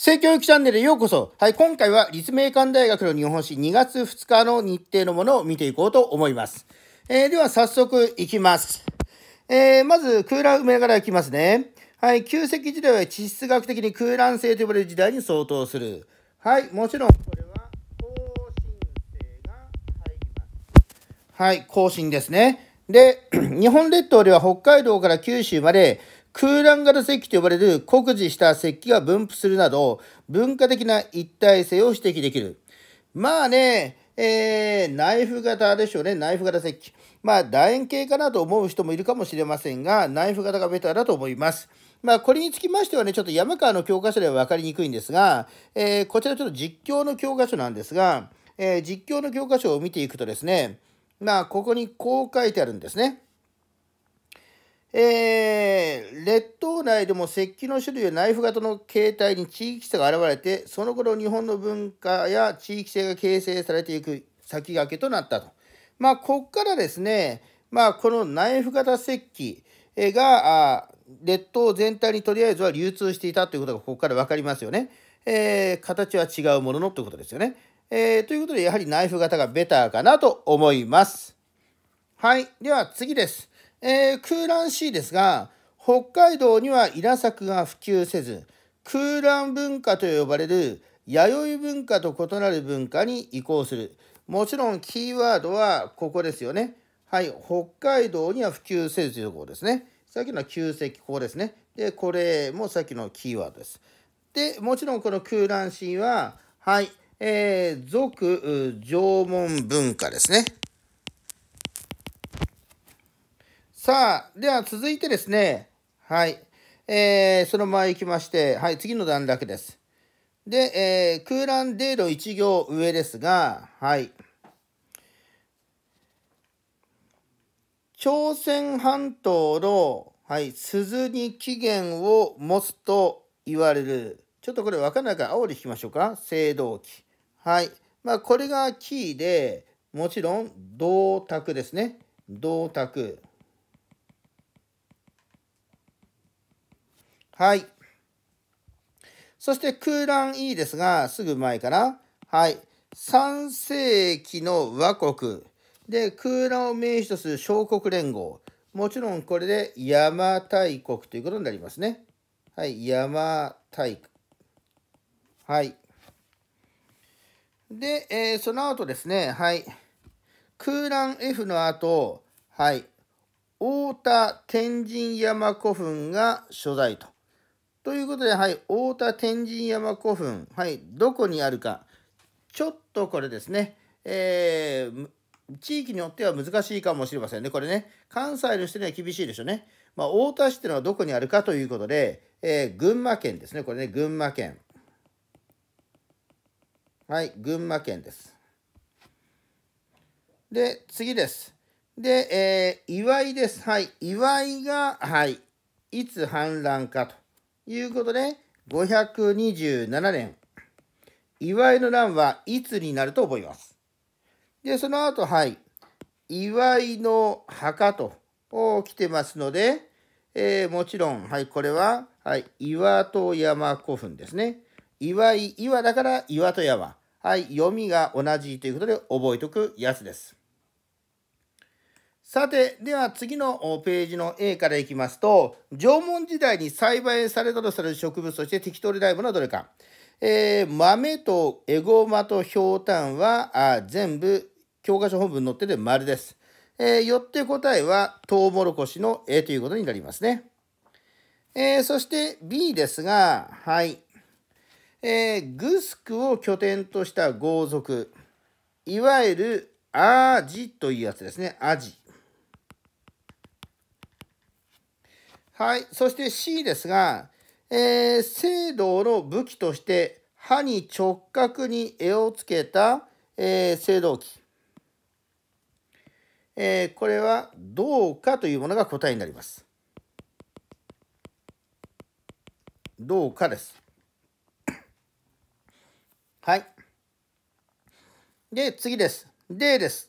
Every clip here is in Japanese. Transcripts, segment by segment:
性教育チャンネルへようこそ。はい、今回は立命館大学の日本史2月2日の日程のものを見ていこうと思います。えー、では早速いきます。えー、まず空欄埋めながらいきますね。はい、旧石器時代は地質学的に空欄性と呼ばれる時代に相当する。はい、もちろんこれは更新性が入ります。はい、更新ですね。で、日本列島では北海道から九州まで空欄型石器と呼ばれる酷似した石器が分布するなど、文化的な一体性を指摘できる。まあね、えー、ナイフ型でしょうね、ナイフ型石器。まあ、楕円形かなと思う人もいるかもしれませんが、ナイフ型がベターだと思います。まあ、これにつきましてはね、ちょっと山川の教科書では分かりにくいんですが、えー、こちらちょっと実況の教科書なんですが、えー、実況の教科書を見ていくとですね、まあ、ここにこう書いてあるんですね。えー、列島内でも石器の種類やナイフ型の形態に地域差が現れてその頃日本の文化や地域性が形成されていく先駆けとなったと。まあこっからですね、まあ、このナイフ型石器が列島全体にとりあえずは流通していたということがここから分かりますよね。えー、形は違うもののということですよね。えー、ということでやはりナイフ型がベターかなと思います。はい。では次です。えー、空欄 C ですが、北海道には稲作が普及せず、空欄文化と呼ばれる弥生文化と異なる文化に移行する。もちろんキーワードはここですよね。はい、北海道には普及せずというところですね。さっきの旧石、ここですね。で、これもさっきのキーワードです。で、もちろんこの空欄 C は、はい、えー、俗縄文文化ですね。さあ、では続いてですね、はい。えー、その前行きまして、はい、次の段落です。で、えー、空欄デール1行上ですが、はい。朝鮮半島の、はい、鈴に起源を持つと言われる。ちょっとこれ分からないから青で引きましょうか。青銅器。はい。まあ、これがキーで、もちろん銅鐸ですね。銅鐸。はい。そして空欄 E ですが、すぐ前かな。はい。3世紀の倭国。で、空欄を名詞とする小国連合。もちろんこれで邪馬台国ということになりますね。はい。邪馬台はい。で、えー、その後ですね、はい。空欄 F の後、はい。太田天神山古墳が所在と。ということで、はい、太田天神山古墳、はい、どこにあるか、ちょっとこれですね、えー、地域によっては難しいかもしれませんね。これね、関西の人には厳しいでしょうね。まあ、太田市っていうのはどこにあるかということで、えー、群馬県ですね。これね、群馬県。はい、群馬県です。で、次です。で、えー、岩井です。はい、岩井が、はい、いつ氾濫かと。いうことで、527年、祝いの乱はいつになると思います。で、その後、はい、祝いの墓と来てますので、えー、もちろん、はい、これは、はい、岩戸山古墳ですね。岩井、岩だから岩戸山。はい、読みが同じということで覚えておくやつです。さて、では次のページの A からいきますと、縄文時代に栽培されたとされる植物として適当でライブのどれか。えー、豆とエゴマとひょうたんはあ全部教科書本文載ってて丸です。えー、よって答えはトウモロコシの A ということになりますね。えー、そして B ですが、はい。えー、グスクを拠点とした豪族、いわゆるアジというやつですね、アジ。はい。そして C ですが、えー、聖堂の武器として歯に直角に柄をつけた、えー、聖堂器。えー、これは銅かというものが答えになります。銅かです。はい。で、次です。D です。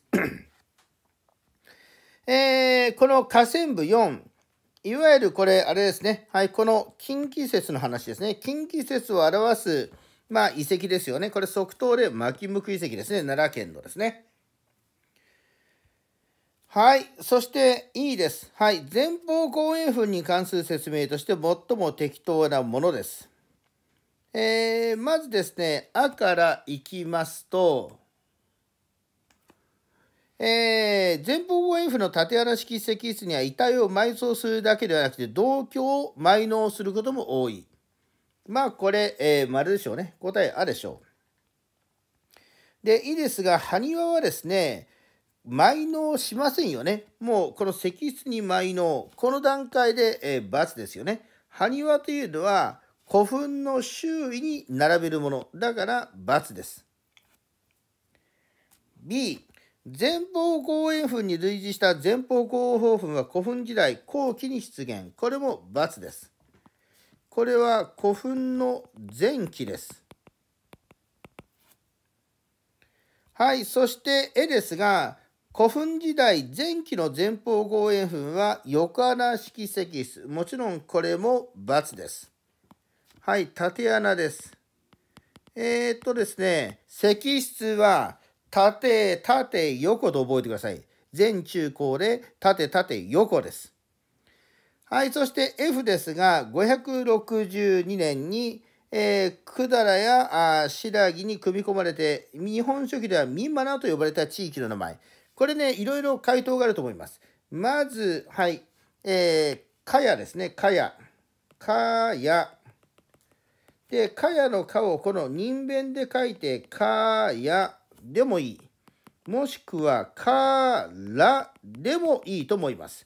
えー、この下線部4、いわゆるこれ、あれですね。はい、この近畿説の話ですね。近畿説を表す、まあ、遺跡ですよね。これ、即答で巻き向く遺跡ですね。奈良県のですね。はい。そして、E です。はい。前方後円墳に関する説明として最も適当なものです。えー、まずですね、あからいきますと、えー、前方後円墳の縦穴式石室には遺体を埋葬するだけではなくて同居を埋納することも多い。まあこれ、えー、丸でしょうね。答えあでしょう。で、いいですが、埴輪はですね、埋納しませんよね。もうこの石室に埋納、この段階で、えー、×ですよね。埴輪というのは古墳の周囲に並べるもの。だから×です。B 前方後円墳に類似した前方後方墳は古墳時代後期に出現これも×ですこれは古墳の前期ですはいそして絵ですが古墳時代前期の前方後円墳は横穴式石室もちろんこれも×ですはい縦穴ですえー、っとですね石室は縦、縦、横と覚えてください。全中高で縦、縦、横です。はい、そして F ですが、562年に、えー、百済やあ新羅に組み込まれて、日本書紀では民マナと呼ばれた地域の名前。これね、いろいろ回答があると思います。まず、はい、えー、かやですね、かや。かや。で、かやのかをこの人弁で書いて、かや。でもいい。もしくは、からでもいいと思います。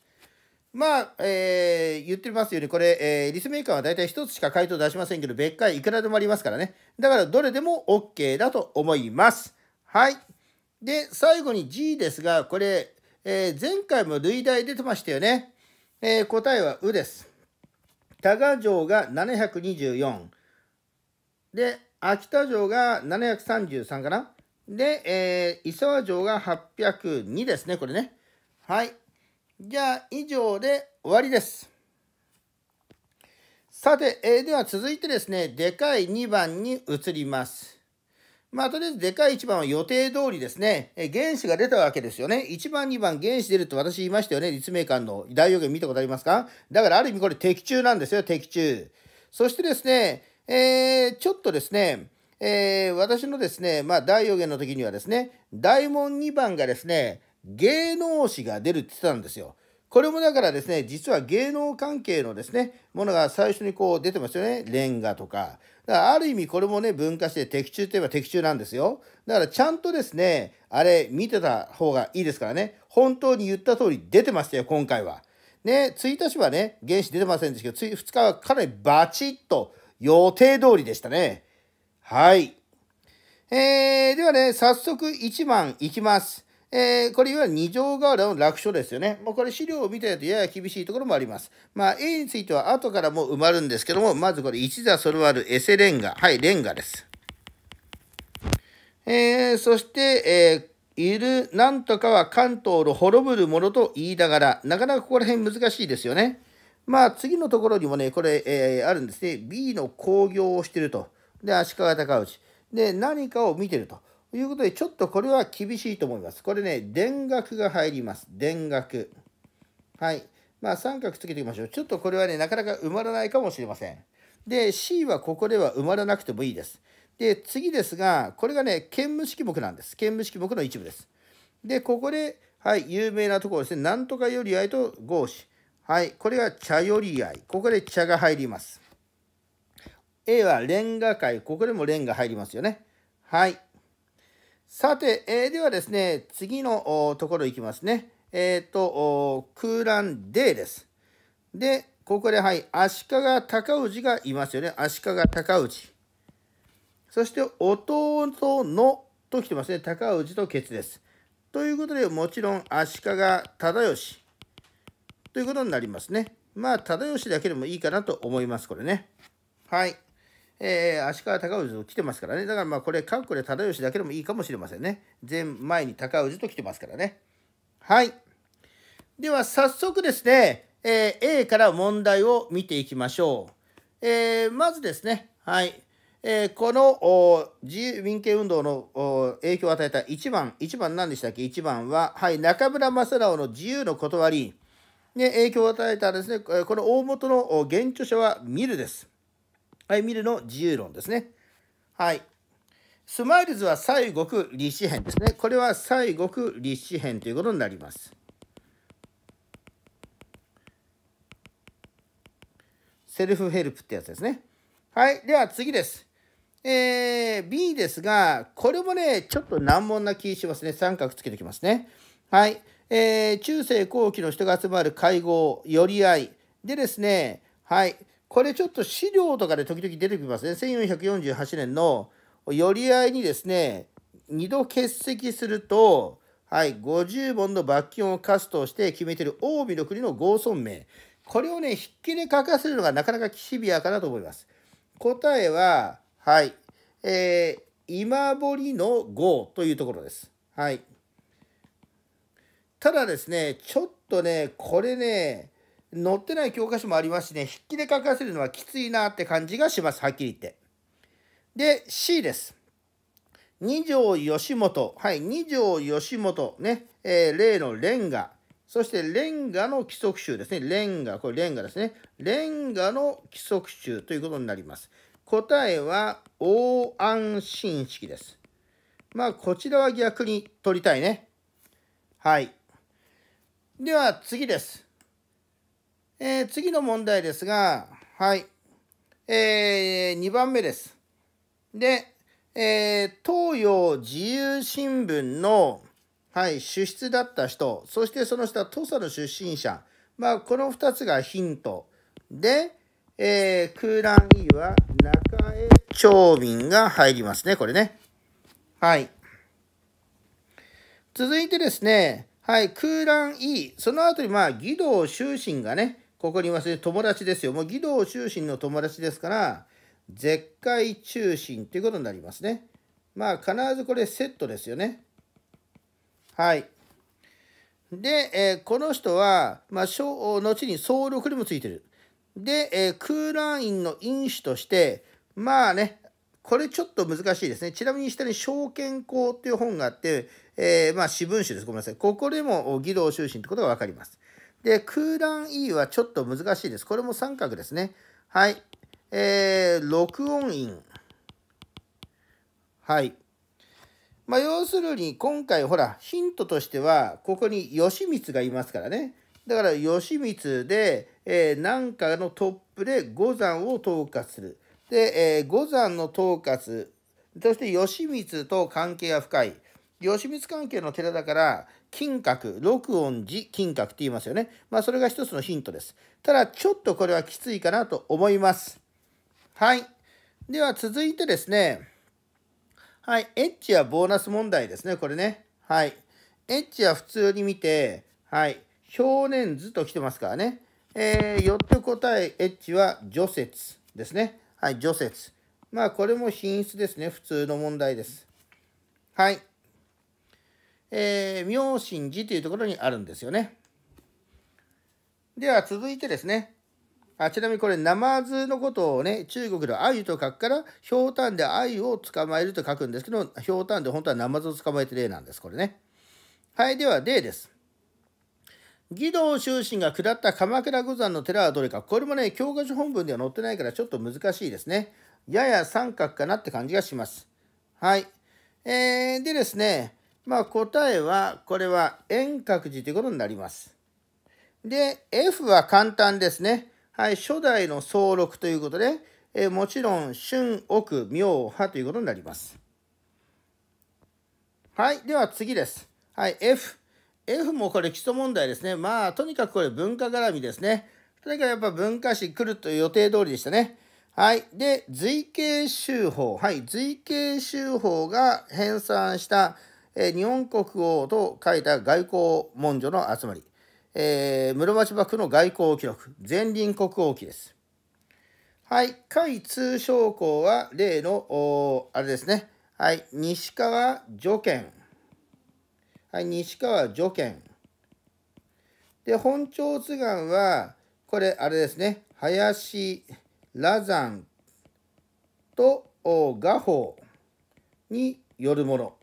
まあ、えー、言ってますように、これ、えー、立命館は大体1つしか回答出しませんけど、別回いくらでもありますからね。だから、どれでも OK だと思います。はい。で、最後に G ですが、これ、えー、前回も類題出てましたよね。えー、答えは「う」です。多賀城が724。で、秋田城が733かな。で、えー、伊和城が802ですね、これね。はい。じゃあ、以上で終わりです。さて、えー、では続いてですね、でかい2番に移ります。まあ、とりあえず、でかい1番は予定通りですね、え原子が出たわけですよね。1番、2番、原子出ると私言いましたよね。立命館の大予言見たことありますかだから、ある意味これ、的中なんですよ、的中。そしてですね、えー、ちょっとですね、えー、私のですね、まあ、大予言の時にはですね、大門2番がですね、芸能史が出るって言ってたんですよ。これもだからですね、実は芸能関係のですね、ものが最初にこう出てますよね。レンガとか。だからある意味これもね、文化史で的中といえば的中なんですよ。だからちゃんとですね、あれ見てた方がいいですからね。本当に言った通り出てましたよ、今回は。ね、1日はね、原子出てませんでしたけど、2日はかなりバチッと予定通りでしたね。はい。えー、ではね、早速1番いきます。えー、これいわゆる二条河原の楽勝ですよね。もうこれ資料を見てるとやや厳しいところもあります。まあ A については後からも埋まるんですけども、まずこれ一座それあるエセレンガ。はい、レンガです。えー、そして、えーいるなんとかは関東の滅ぶるものと言いながら、なかなかここら辺難しいですよね。まあ次のところにもね、これ、えー、あるんですね。B の興行をしてると。で、足利尊氏。で、何かを見てるということで、ちょっとこれは厳しいと思います。これね、田楽が入ります。田楽。はい。まあ、三角つけていきましょう。ちょっとこれはね、なかなか埋まらないかもしれません。で、C はここでは埋まらなくてもいいです。で、次ですが、これがね、兼務式目なんです。兼務式目の一部です。で、ここで、はい、有名なところですね。なんとかより合いと合詞。はい、これが茶寄り合い。ここで茶が入ります。A はレンガ界。ここでもレンガ入りますよね。はい。さて、えー、ではですね、次のところいきますね。えっ、ー、と、空欄 D です。で、ここで、はい、足利尊氏がいますよね。足利尊氏。そして、弟のと来てますね。高氏とケツです。ということで、もちろん足利忠義ということになりますね。まあ、忠義だけでもいいかなと思います、これね。はい。えー、足利尊氏と来てますからね。だからまあこれ、かっこで忠義だけでもいいかもしれませんね。前、前に尊氏と来てますからね。はい。では早速ですね、えー、A から問題を見ていきましょう。えー、まずですね、はい。えー、この自由民権運動の影響を与えた1番、1番何でしたっけ ?1 番は、はい、中村正直の自由の断り、に影響を与えたですね、この大元の現著者は見るです。はい、見るの自由論ですね。はい。スマイルズは西国立志編ですね。これは西国立志編ということになります。セルフヘルプってやつですね。はい。では次です。えー、B ですが、これもね、ちょっと難問な気しますね。三角つけてきますね。はい。えー、中世後期の人が集まる会合、寄り合い。でですね、はい。これちょっと資料とかで時々出てきますね。1448年の寄り合いにですね、2度欠席すると、はい、50本の罰金を課すとして決めている近江の国の豪村名。これをね、筆記で書かせるのがなかなかシビアかなと思います。答えは、はい、えー、今堀の豪というところです。はい。ただですね、ちょっとね、これね、載ってない教科書もありますしね、筆記で書かせるのはきついなって感じがします、はっきり言って。で、C です。二条義元。はい、二条義元。ね、えー、例のレンガ。そしてレンガの規則集ですね。レンガ、これレンガですね。レンガの規則集ということになります。答えは、応安心式です。まあ、こちらは逆に取りたいね。はい。では、次です。えー、次の問題ですが、はい。えー、2番目です。で、えー、東洋自由新聞の、はい、主筆だった人、そしてその下、土佐の出身者。まあ、この2つがヒント。で、えー、空欄 E は中江町民が入りますね、これね。はい。続いてですね、はい、空欄 E、その後に、まあ、義堂修身がね、ここにいますね、友達ですよ。もう義堂中心の友達ですから、絶海中心ということになりますね。まあ、必ずこれセットですよね。はい。で、えー、この人は、まあ、後に総力にもついてる。で、えー、空欄院の因子として、まあね、これちょっと難しいですね。ちなみに下に証券校ていう本があって、えー、まあ、私文集です。ごめんなさい。ここでも義堂終身ってことが分かります。で、空欄 E はちょっと難しいです。これも三角ですね。はい。えー、録音員。はい。まあ、要するに、今回、ほら、ヒントとしては、ここに吉光がいますからね。だから、吉光で、えー、なんかのトップで五山を統括する。で、えー、五山の統括、そして吉光と関係が深い。良親関係の寺だから、金閣、六音寺金閣って言いますよね。まあ、それが一つのヒントです。ただ、ちょっとこれはきついかなと思います。はい。では、続いてですね。はい。エッチやボーナス問題ですね、これね。はい。エッチは普通に見て、はい。表年図ときてますからね。えー、よって答え、エッチは除雪ですね。はい、除雪。まあ、これも品質ですね。普通の問題です。はい。えー、妙心寺というところにあるんですよね。では続いてですね、あちなみにこれ、ナマズのことをね、中国では鮎と書くから、ひょうたんで鮎を捕まえると書くんですけど、ひょうたんで本当はナマズを捕まえて例なんです、これね。はい、では例です。義堂修身が下った鎌倉御山の寺はどれか。これもね、教科書本文では載ってないからちょっと難しいですね。やや三角かなって感じがします。はい。えー、でですね、まあ、答えは、これは円覚寺ということになります。で、F は簡単ですね。はい、初代の総録ということで、えもちろん、春、奥、明、派ということになります。はい、では次です。はい、F。F もこれ基礎問題ですね。まあ、とにかくこれ文化絡みですね。とにかくやっぱ文化史来るという予定通りでしたね。はい。で、随形集法。はい。随形集法が編纂したえー、日本国王と書いた外交文書の集まり、えー、室町幕府の外交記録、前輪国王記です。はい、甲斐通商公は例の、あれですね、はい、西川助賢。はい、西川助賢。で、本朝津願は、これ、あれですね、林、羅山と画法によるもの。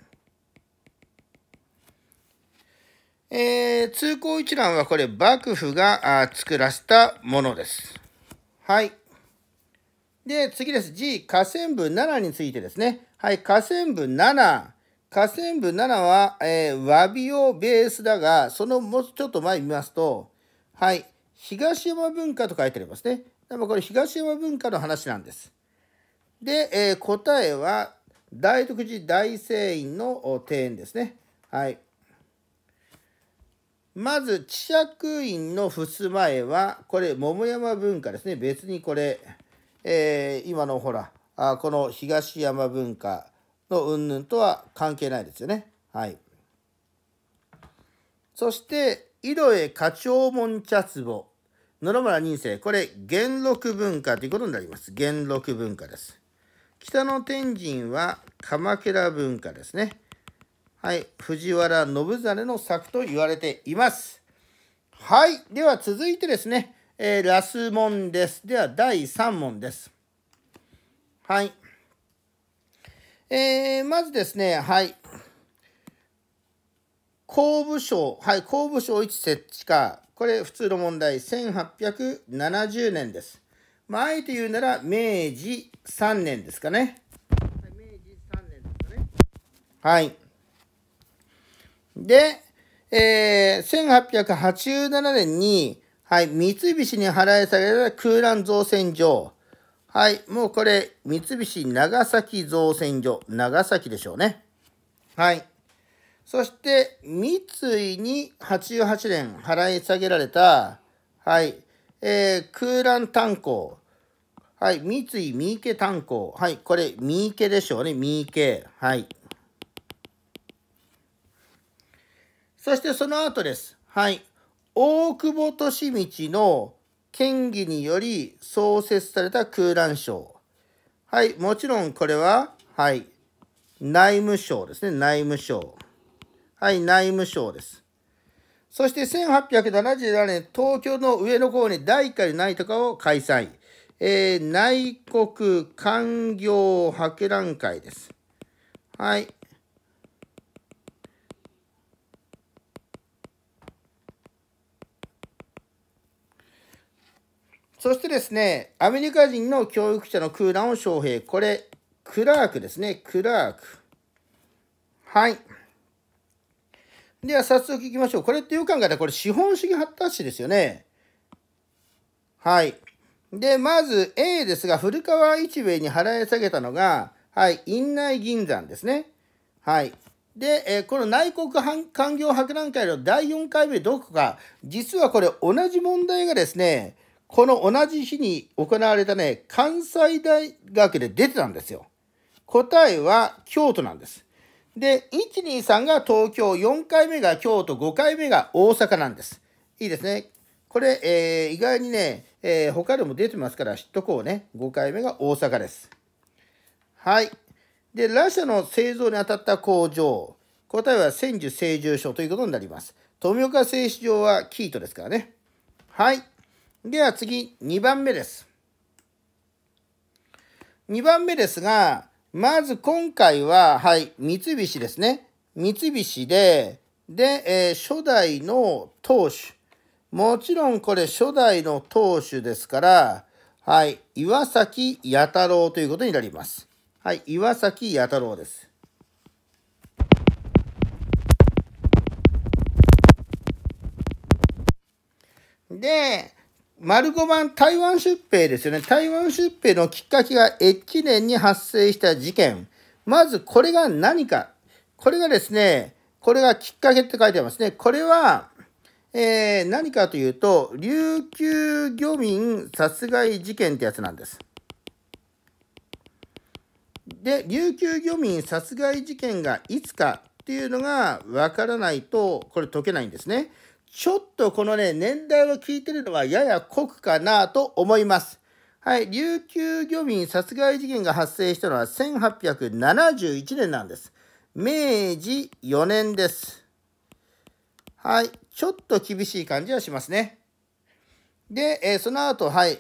えー、通行一覧はこれ幕府が作らせたものです。はい。で、次です。G、河川部7についてですね。はい、河川部7。河川部7は、えー、和美をベースだが、そのもうちょっと前見ますと、はい、東山文化と書いてありますね。でもこれ東山文化の話なんです。で、えー、答えは、大徳寺大聖院の庭園ですね。はい。まず、知釈院の襖絵は、これ、桃山文化ですね。別にこれ、えー、今のほら、あこの東山文化の云々とは関係ないですよね。はい。そして、井戸へ花鳥門茶壺、野々村仁生。これ、元禄文化ということになります。元禄文化です。北の天神は鎌倉文化ですね。はい、藤原信真の作と言われています。はい、では続いてですね、えー、ラス問です。では第3問です。はい。えー、まずですね、はい。公部省、はい、公部省一設置か。これ、普通の問題、1870年です。まあ、あえて言うなら、明治3年ですかね。明治3年ですかね。はい。で、えー、1887年に、はい、三菱に払い下げられた空欄造船所。はい、もうこれ、三菱長崎造船所。長崎でしょうね。はい。そして、三井に88年払い下げられた、はい、えー、空欄炭鉱。はい、三井三池炭鉱。はい、これ、三池でしょうね。三池。はい。そしてその後です。はい。大久保利通の県議により創設された空欄省。はい。もちろんこれは、はい。内務省ですね。内務省。はい。内務省です。そして1877年、東京の上野公に第1回内とかを開催。えー、内国官業博覧会です。はい。そしてですね、アメリカ人の教育者の空欄を招聘。これ、クラークですね、クラーク。はい。では、早速聞きましょう。これっていう考えたら、これ、資本主義発達史ですよね。はい。で、まず A ですが、古川一兵衛に払い下げたのが、はい、院内銀山ですね。はい。で、えー、この内国官業博覧会の第4回目どこか、実はこれ同じ問題がですね、この同じ日に行われたね、関西大学で出てたんですよ。答えは京都なんです。で、123が東京、4回目が京都、5回目が大阪なんです。いいですね。これ、えー、意外にね、えー、他でも出てますから知っとこうね。5回目が大阪です。はい。で、ラシャの製造に当たった工場。答えは千住成住所ということになります。富岡製糸場はキートですからね。はい。では次、2番目です。2番目ですが、まず今回は、はい、三菱ですね。三菱で、で、えー、初代の当主。もちろんこれ初代の当主ですから、はい、岩崎弥太郎ということになります。はい、岩崎弥太郎です。で、丸五番、台湾出兵ですよね。台湾出兵のきっかけが越年に発生した事件。まず、これが何か。これがですね、これがきっかけって書いてありますね。これは、えー、何かというと、琉球漁民殺害事件ってやつなんです。で、琉球漁民殺害事件がいつかっていうのがわからないと、これ解けないんですね。ちょっとこのね、年代を聞いてるのはやや濃くかなと思います。はい、琉球漁民殺害事件が発生したのは1871年なんです。明治4年です。はい、ちょっと厳しい感じはしますね。で、えー、その後、はい、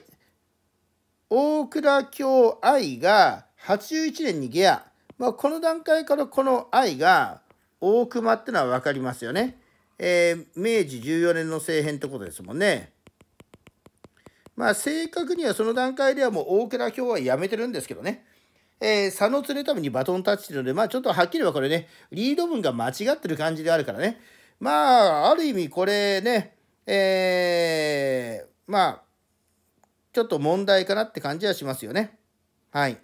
大倉京愛が81年に下ア。まあ、この段階からこの愛が大熊ってのは分かりますよね。えー、明治14年の政変ってことですもんね。まあ正確にはその段階ではもう大蔵卿はやめてるんですけどね。えー、佐野れためにバトンタッチしてるので、まあちょっとはっきりばこれね、リード文が間違ってる感じであるからね。まあ、ある意味これね、えー、まあ、ちょっと問題かなって感じはしますよね。はい。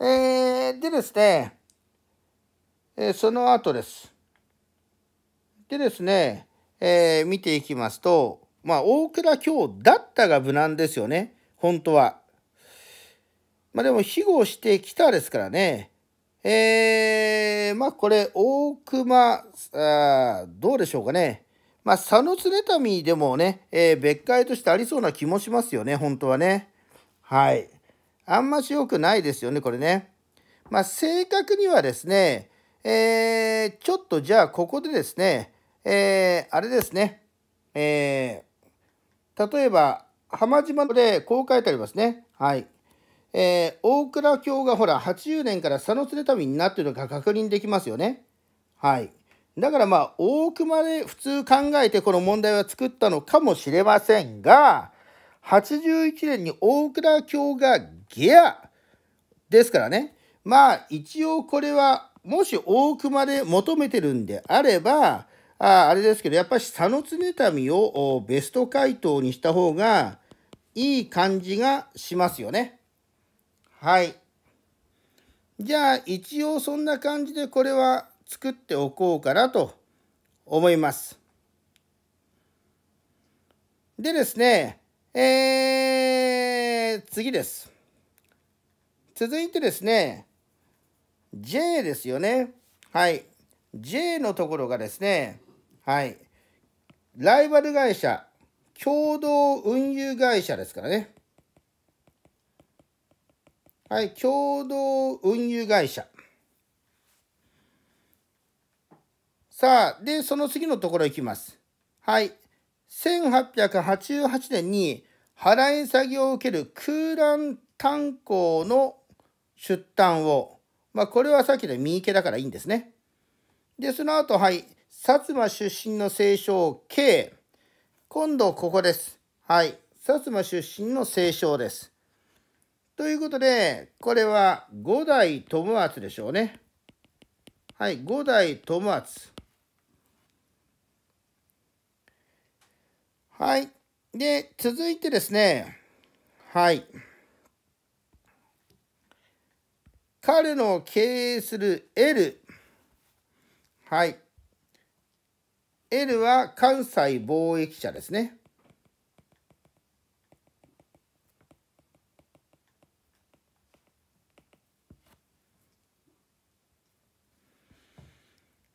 えー、でですね、えその後です。でですね、えー、見ていきますと、まあ、大倉京だったが無難ですよね、本当は。まあ、でも、庇護してきたですからね。えー、まあ、これ、大熊、どうでしょうかね。まあ、佐野常民でもね、えー、別解としてありそうな気もしますよね、本当はね。はい。あんましよくないですよね、これね。まあ、正確にはですね、えー、ちょっとじゃあここでですね、えー、あれですね、えー、例えば浜島でこう書いてありますね。はい。えー、大蔵卿がほら80年から佐野常旅になっているのが確認できますよね。はい。だからまあ大熊で普通考えてこの問題は作ったのかもしれませんが81年に大蔵卿がゲアですからねまあ一応これはもし大熊で求めてるんであれば、ああれですけど、やっぱり佐野常民をベスト回答にした方がいい感じがしますよね。はい。じゃあ一応そんな感じでこれは作っておこうかなと思います。でですね、えー、次です。続いてですね、J ですよね。はい。J のところがですね、はい。ライバル会社、共同運輸会社ですからね。はい、共同運輸会社。さあ、で、その次のところいきます。はい。1888年に払い下げを受ける空欄炭鉱の出端をまあ、これはさっきの右池だからいいんですね。で、その後、はい、薩摩出身の清少 K。今度、ここです。はい、薩摩出身の清少です。ということで、これは五代友厚でしょうね。はい、五代友厚。はい。で、続いてですね。はい。彼の経営する L。はい。L は関西貿易者ですね。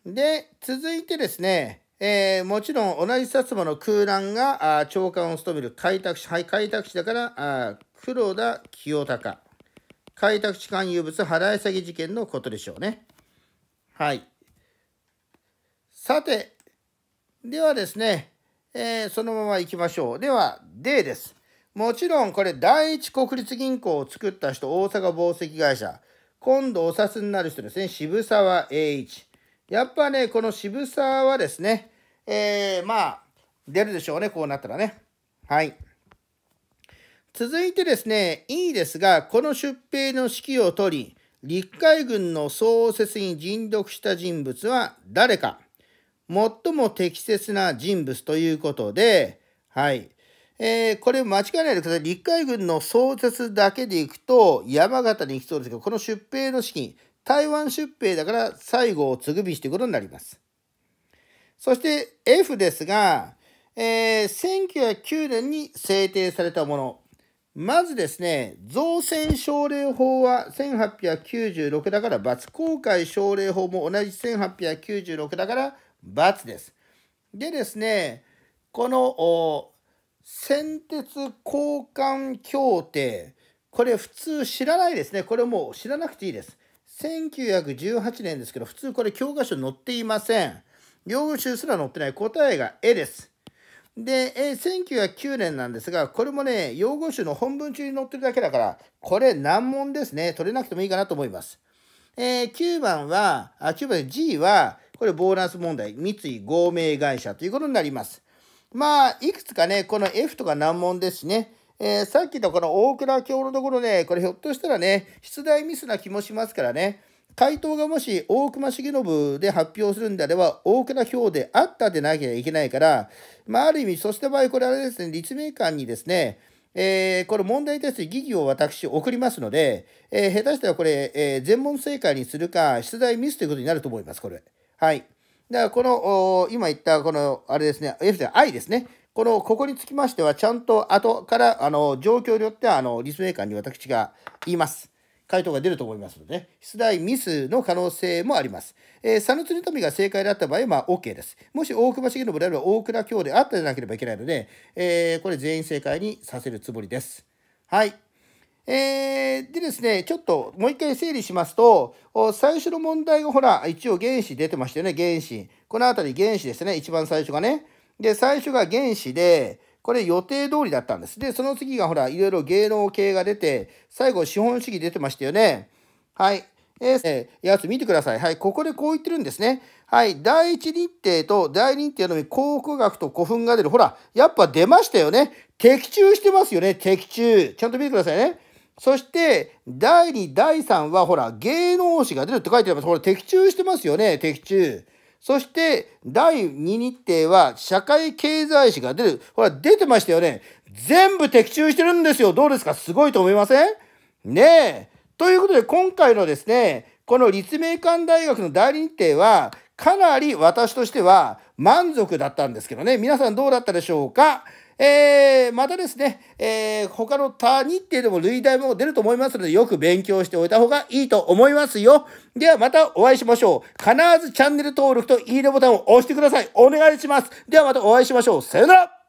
で、続いてですね、えー、もちろん同じ薩摩の空欄があ長官を務める開拓士はい、開拓士だからあ黒田清隆。開拓地勧誘物払い下げ事件のことでしょうね。はい。さて、ではですね、えー、そのまま行きましょう。では、D です。もちろん、これ、第一国立銀行を作った人、大阪紡績会社。今度お札になる人ですね、渋沢栄一。やっぱね、この渋沢はですね、えー、まあ、出るでしょうね、こうなったらね。はい。続いてですね、E ですが、この出兵の指揮を取り、陸海軍の創設に尽力した人物は誰か最も適切な人物ということで、はい。えー、これ間違いないでください。陸海軍の創設だけでいくと山形に行きそうですけど、この出兵の資金、台湾出兵だから西郷継ぐべしということになります。そして F ですが、えー、1909年に制定されたもの。まずですね、造船奨励法は1896だから×、航海奨励法も同じ1896だから×です。でですね、この先鉄交換協定、これ普通知らないですね。これもう知らなくていいです。1918年ですけど、普通これ教科書載っていません。用語集すら載ってない答えが絵です。で、えー、1909年なんですが、これもね、用語集の本文中に載ってるだけだから、これ難問ですね。取れなくてもいいかなと思います。えー、9番は、あ、9番で G は、これボーナス問題、三井合名会社ということになります。まあ、いくつかね、この F とか難問ですしね、えー、さっきのこの大倉教のところで、ね、これひょっとしたらね、出題ミスな気もしますからね、回答がもし大隈重信で発表するんであれば、大倉票であったでなきゃいけないから、まあ、ある意味、そうした場合、これあれですね、立命館にですね、えー、これ問題する疑義を私送りますので、えー、下手したらこれ、えー、全問正解にするか、出題ミスということになると思います、これ。はい。だから、この、今言った、この、あれですね、F で I ですね。この、ここにつきましては、ちゃんと後から、あの、状況によっては、あの、立命館に私が言います。回答が出ると思いますので、ね、出題ミスの可能性もあります。えー、佐野鶴富が正解だった場合は、まあ、OK です。もし大隈重信であれば、大倉京であったじゃなければいけないので、えー、これ全員正解にさせるつもりです。はい。えー、でですね、ちょっともう一回整理しますと、最初の問題がほら、一応原子出てましたよね、原子。この辺り原子ですね、一番最初がね。で、最初が原子で、これ予定通りだったんです。で、その次がほら、いろいろ芸能系が出て、最後資本主義出てましたよね。はい。えー、やつ見てください。はい。ここでこう言ってるんですね。はい。第一日程と第二日程のみ考古学と古墳が出る。ほら、やっぱ出ましたよね。的中してますよね。的中。ちゃんと見てくださいね。そして、第二、第三は、ほら、芸能史が出るって書いてあります。ほら、的中してますよね。的中。そして、第2日程は、社会経済史が出る。ほら、出てましたよね。全部的中してるんですよ。どうですかすごいと思いませんねえ。ということで、今回のですね、この立命館大学の代理日程は、かなり私としては満足だったんですけどね。皆さんどうだったでしょうかえー、またですね、えー、他の他日程でも類題も出ると思いますので、よく勉強しておいた方がいいと思いますよ。ではまたお会いしましょう。必ずチャンネル登録といいねボタンを押してください。お願いします。ではまたお会いしましょう。さよなら